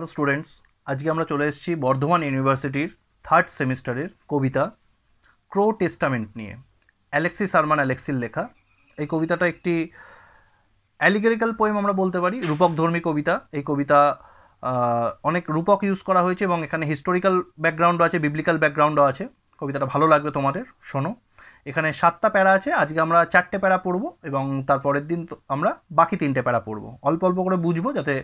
hello students আজকে আমরা চলে এসেছি বর্ধমান ইউনিভার্সিটির থার্ড সেমিস্টারের কবিতা ক্রো টেস্টামেন্ট নিয়ে অ্যালেক্সি সারমান অ্যালেক্সির লেখা এই কবিতাটা একটি অ্যালিগেরিক্যাল পোয়েম আমরা বলতে পারি রূপকধর্মী কবিতা এই কবিতা অনেক রূপক ইউজ করা হয়েছে এবং এখানে হিস্টোরিক্যাল ব্যাকগ্রাউন্ডও আছে বিবলিক্যাল ব্যাকগ্রাউন্ডও আছে কবিতাটা ভালো লাগবে তোমাদের শোনো এখানে সাতটা প্যারা আছে আজকে আমরা চারটে প্যারা পড়বো এবং তারপরের দিন আমরা বাকি তিনটে প্যারা পড়ব অল্প অল্প করে বুঝবো যাতে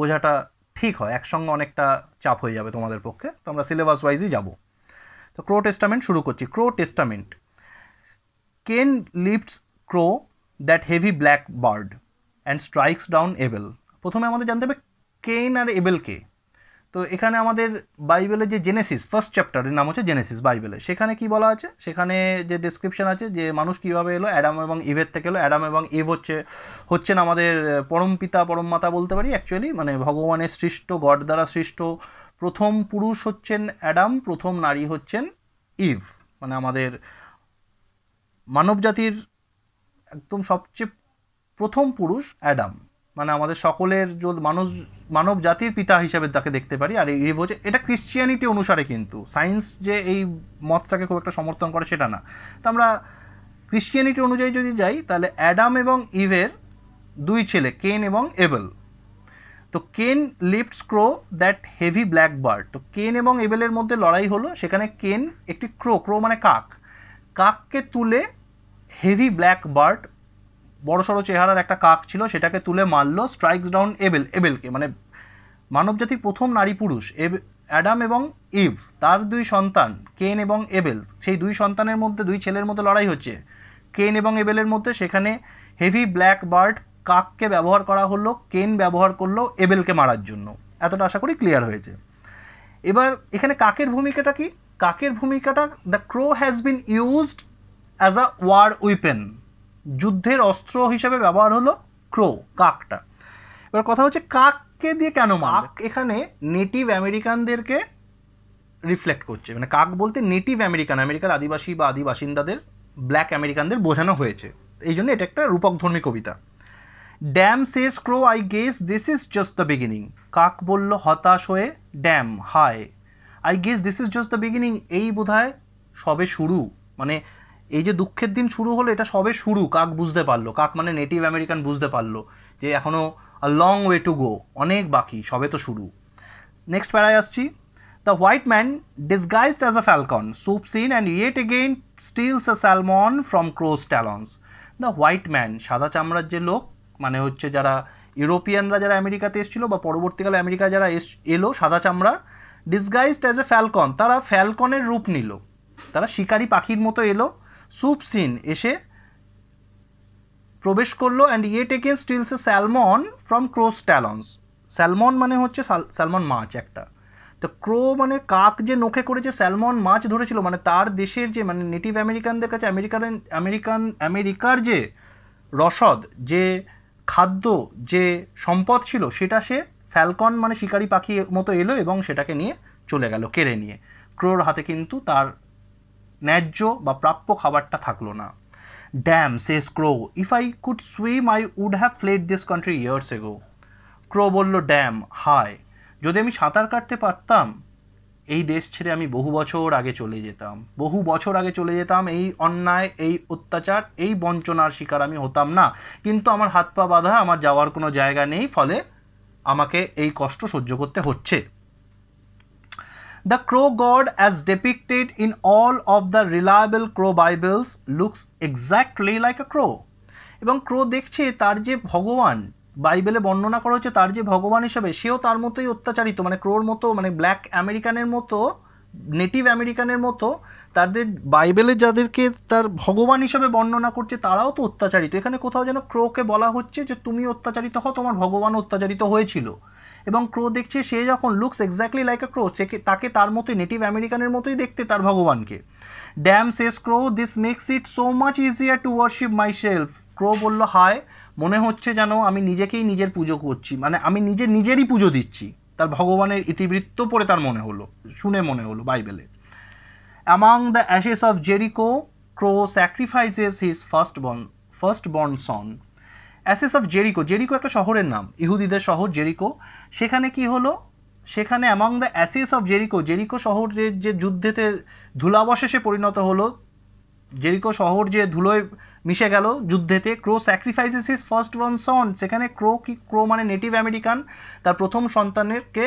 বোঝাটা ঠিক হয় একসঙ্গে অনেকটা চাপ হয়ে যাবে তোমাদের পক্ষে তো আমরা সিলেবাস ওয়াইজই যাব তো ক্রো টেস্টামেন্ট শুরু করছি crow testament Cain lifts crow that heavy black bird and strikes down Abel প্রথমে আমাদের জানতে হবে কেন আর এবেল কে তো এখানে আমাদের বাইবেলের যে জেনেসিস ফার্স্ট চ্যাপ্টারের নাম হচ্ছে জেনেসিস বাইবেলে সেখানে কি বলা আছে সেখানে যে ডিসক্রিপশান আছে যে মানুষ কীভাবে এলো অ্যাডাম এবং ইভের থেকে এলো অ্যাডাম এবং ইভ হচ্ছে হচ্ছেন আমাদের পরম পিতা পরম মাতা বলতে পারি অ্যাকচুয়ালি মানে ভগবানের সৃষ্ট গড দ্বারা সৃষ্ট প্রথম পুরুষ হচ্ছেন অ্যাডাম প্রথম নারী হচ্ছেন ইভ মানে আমাদের মানবজাতির একদম সবচেয়ে প্রথম পুরুষ অ্যাডাম মানে আমাদের সকলের মানুষ মানব জাতির পিতা হিসাবে তাকে দেখতে পারি আর এই হচ্ছে এটা ক্রিশ্চিয়ানিটি অনুসারে কিন্তু সায়েন্স যে এই মতটাকে খুব একটা সমর্থন করে সেটা না তো আমরা ক্রিশ্চিয়ানিটি অনুযায়ী যদি যাই তাহলে অ্যাডাম এবং ইভের দুই ছেলে কেন এবং এবেল তো Cain lift crow that heavy black bird তো কেন এবং এবেলের মধ্যে লড়াই হলো সেখানে কেন একটি ক্রো ক্রো মানে কাক কাককে তুলে হেভি ব্ল্যাক বার্ড বড় সড়ো চেহারার একটা কাক ছিল সেটাকে তুলে মারল স্ট্রাইকস ডাউন এবেল এবেলকে মানে মানবজাতি প্রথম নারী পুরুষ এব অ্যাডাম এবং ইভ তার দুই সন্তান কেন এবং এবেল সেই দুই সন্তানের মধ্যে দুই ছেলের মধ্যে লড়াই হচ্ছে কেন এবং এবেলের মধ্যে সেখানে হেভি ব্ল্যাক বার্ড কাককে ব্যবহার করা হলো কেন ব্যবহার করলো এবেলকে মারার জন্য এতটা আশা করি ক্লিয়ার হয়েছে এবার এখানে কাকের ভূমিকাটা কি কাকের ভূমিকাটা the crow has been used as a war weapon যুদ্ধের অস্ত্র হিসেবে ব্যবহার হলো ক্রো কাকটা এবার কথা হচ্ছে কাককে দিয়ে কেন কাক এখানে নেটিভ আমেরিকানদেরকে রিফ্লেক্ট করছে মানে কাক বলতে নেটিভ আমেরিকান আমেরিকার আদিবাসী বা আদিবাসিন্দাদের ব্ল্যাক আমেরিকানদের বোঝানো হয়েছে এই জন্য এটা একটা রূপকধর্মী কবিতা damn says Crow I guess this is just the beginning কাক বলল হতাশ হয়ে ড্যাম হায় I guess this is just the beginning এই বোধ সবে শুরু মানে এই যে দুঃখের দিন শুরু হলো এটা সবে শুরু কাক বুঝতে পারলো কাক মানে নেটিভ আমেরিকান বুঝতে পারলো যে এখনও লং ওয়ে টু গো অনেক বাকি সবে তো শুরু নেক্সট প্যারায় আসছি the white man disguised as a falcon swoops in and yet again steals a salmon from Crow's talons the white man সাদা চামড়ার যে লোক মানে হচ্ছে যারা ইউরোপিয়ানরা যারা আমেরিকাতে এসেছিল বা পরবর্তীকালে আমেরিকা যারা এস এলো সাদা চামড়ার ডিসগাইজড অ্যাজ এ ফ্যালকন তারা ফ্যালকনের রূপ নিল তারা শিকারি পাখির মতো এলো সুপ সিন এসে প্রবেশ করলো and yet again steals a salmon from Crow's talons salmon মানে হচ্ছে স্যালমন মাছ একটা তো ক্রো মানে কাক যে নখে করে যে স্যালমন মাছ ধরেছিল মানে তার দেশের যে মানে নেটিভ আমেরিকানদের কাছে আমেরিকান আমেরিকান আমেরিকার যে রসদ যে খাদ্য যে সম্পদ ছিল সেটা সে ফ্যালকন মানে শিকারি পাখি মতো এলো এবং সেটাকে নিয়ে চলে গেল কেড়ে নিয়ে ক্রোর হাতে কিন্তু তার ন্যায্য বা প্রাপ্য খাবারটা থাকলো না damn says Crow if I could swim I would have fled this country years ago Crow বলল ড্যাম হাই যদি আমি সাঁতার কাটতে পারতাম এই দেশ ছেড়ে আমি বহু বছর আগে চলে যেতাম বহু বছর আগে চলে যেতাম এই অন্যায় এই অত্যাচার এই বঞ্চনার শিকার আমি হতাম না কিন্তু আমার হাত পা বাঁধা আমার যাওয়ার কোনো জায়গা নেই ফলে আমাকে এই কষ্ট সহ্য করতে হচ্ছে The crow god as depicted in all of the reliable crow bibles looks exactly like a crow এবং ক্রো দেখছে তার যে ভগবান বাইবেলে বর্ণনা করা হচ্ছে তার যে ভগবান হিসেবে সেও তার মতোই অত্যাচারিত মানে ক্রোর মতো মানে ব্ল্যাক আমেরিকানের মতো নেটিভ আমেরিকানের মতো তাদের বাইবেলে যাদেরকে তার ভগবান হিসেবে বর্ণনা করছে তারাও তো অত্যাচারিত এখানে কোথাও যেন ক্রোকে বলা হচ্ছে যে তুমি অত্যাচারিত হও তোমার ভগবান অত্যাচারিত হয়েছিল এবং ক্রো দেখছে সে যখন looks exactly like a crow সে তাকে তার মতোই নেটিভ আমেরিকানের মতোই দেখতে তার ভগবানকে damn says Crow this makes it so much easier to worship myself Crow বলল হায় মনে হচ্ছে যেন আমি নিজেকেই নিজের পুজো করছি মানে আমি নিজে নিজেরই পুজো দিচ্ছি তার ভগবানের ইতিবৃত্ত পড়ে তার মনে হলো শুনে মনে হলো বাইবেলে among the ashes of Jericho Crow sacrifices his firstborn firstborn son ashes of Jericho Jericho একটা শহরের নাম ইহুদিদের শহর জেরিকো সেখানে কি হলো সেখানে among the ashes of Jericho Jericho শহরের যে যুদ্ধেতে ধুলাবশেষে পরিণত হলো জেরিকো শহর যে ধুলোয় মিশে গেল যুদ্ধেতে Crow sacrifices his first one son সেখানে ক্রো কি ক্রো মানে নেটিভ আমেরিকান তার প্রথম সন্তানেরকে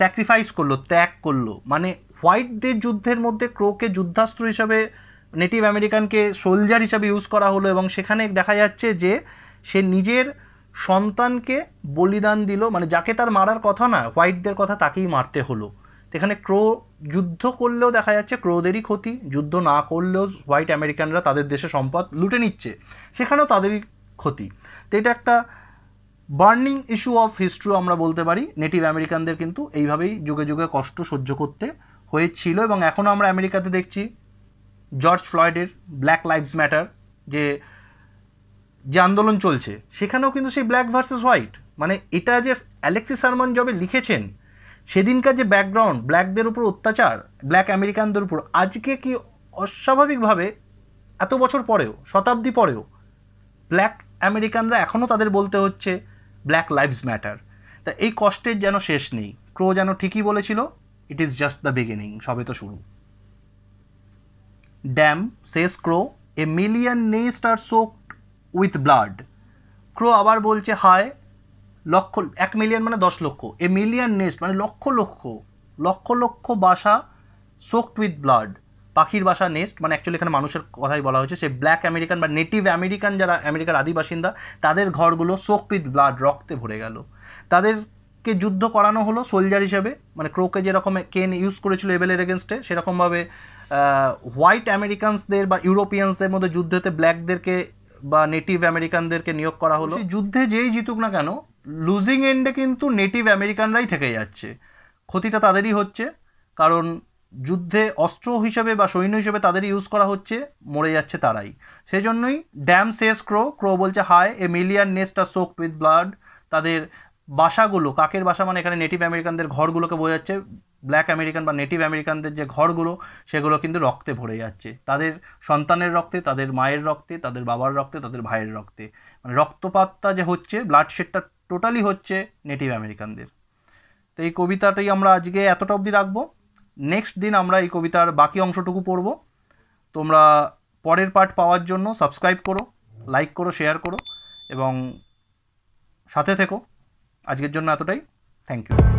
স্যাক্রিফাইস করলো ত্যাগ করলো মানে হোয়াইটদের যুদ্ধের মধ্যে ক্রোকে যুদ্ধাস্ত্র হিসাবে নেটিভ আমেরিকানকে সোলজার হিসাবে ইউজ করা হলো এবং সেখানে দেখা যাচ্ছে যে সে নিজের সন্তানকে বলিদান দিল মানে যাকে তার মারার কথা না হোয়াইটদের কথা তাকেই মারতে হলো এখানে ক্রো যুদ্ধ করলেও দেখা যাচ্ছে ক্রোদেরই ক্ষতি যুদ্ধ না করলেও হোয়াইট আমেরিকানরা তাদের দেশে সম্পদ লুটে নিচ্ছে সেখানেও তাদেরই ক্ষতি তো এটা একটা বার্নিং ইস্যু অফ হিস্ট্রি আমরা বলতে পারি নেটিভ আমেরিকানদের কিন্তু এইভাবেই যুগে যুগে কষ্ট সহ্য করতে হয়েছিল এবং এখনও আমরা আমেরিকাতে দেখছি জর্জ ফ্লয়েডের ব্ল্যাক লাইভস ম্যাটার যে যে আন্দোলন চলছে সেখানেও কিন্তু সেই ব্ল্যাক ভার্সেস হোয়াইট মানে এটা যে অ্যালেক্সি সারমন যবে লিখেছেন সেদিনকার যে ব্যাকগ্রাউন্ড ব্ল্যাকদের উপর অত্যাচার ব্ল্যাক আমেরিকানদের উপর আজকে কি অস্বাভাবিকভাবে এত বছর পরেও শতাব্দী পরেও ব্ল্যাক আমেরিকানরা এখনও তাদের বলতে হচ্ছে ব্ল্যাক লাইভস ম্যাটার তা এই কষ্টের যেন শেষ নেই ক্রো যেন ঠিকই বলেছিল it is just the beginning সবে তো শুরু damn says Crow a million nests are সো উইথ ব্লাড ক্রো আবার বলছে হায় লক্ষ এক মিলিয়ন মানে দশ লক্ষ এ মিলিয়ন নেস্ট মানে লক্ষ লক্ষ লক্ষ লক্ষ বাসা সোকড উইথ ব্লাড পাখির বাসা নেস্ট মানে অ্যাকচুয়ালি এখানে মানুষের কথাই বলা হয়েছে সে ব্ল্যাক আমেরিকান বা নেটিভ আমেরিকান যারা আমেরিকার আদি বাসিন্দা তাদের ঘরগুলো সোকড উইথ ব্লাড রক্তে ভরে গেল তাদেরকে যুদ্ধ করানো হলো সোলজার হিসেবে মানে ক্রোকে যেরকম কেন ইউজ করেছিল এবেলের এগেনস্টে সেরকমভাবে হোয়াইট আমেরিকানসদের বা ইউরোপিয়ানসদের মধ্যে যুদ্ধতে ব্ল্যাকদেরকে বা নেটিভ আমেরিকানদেরকে নিয়োগ করা হলো যুদ্ধে যেই জিতুক না কেন লুজিং এন্ডে কিন্তু নেটিভ আমেরিকানরাই থেকে যাচ্ছে ক্ষতিটা তাদেরই হচ্ছে কারণ যুদ্ধে অস্ত্র হিসেবে বা সৈন্য হিসেবে তাদের ইউজ করা হচ্ছে মরে যাচ্ছে তারাই সেই জন্যই ড্যাম সেস ক্রো ক্রো বলছে হাই a million nests are soaked with blood তাদের বাসাগুলো কাকের বাসা মানে এখানে নেটিভ আমেরিকানদের ঘরগুলোকে বোঝাচ্ছে ব্ল্যাক আমেরিকান বা নেটিভ আমেরিকানদের যে ঘরগুলো সেগুলো কিন্তু রক্তে ভরে যাচ্ছে তাদের সন্তানের রক্তে তাদের মায়ের রক্তে তাদের বাবার রক্তে তাদের ভাইয়ের রক্তে মানে রক্তপাতটা যে হচ্ছে ব্লাড শেডটা টোটালি হচ্ছে নেটিভ আমেরিকানদের তো এই কবিতাটাই আমরা আজকে এতটা অবধি রাখবো নেক্সট দিন আমরা এই কবিতার বাকি অংশটুকু পড়ব তোমরা পরের পার্ট পাওয়ার জন্য সাবস্ক্রাইব করো লাইক করো শেয়ার করো এবং সাথে থেকো আজকের জন্য এতটাই থ্যাংক ইউ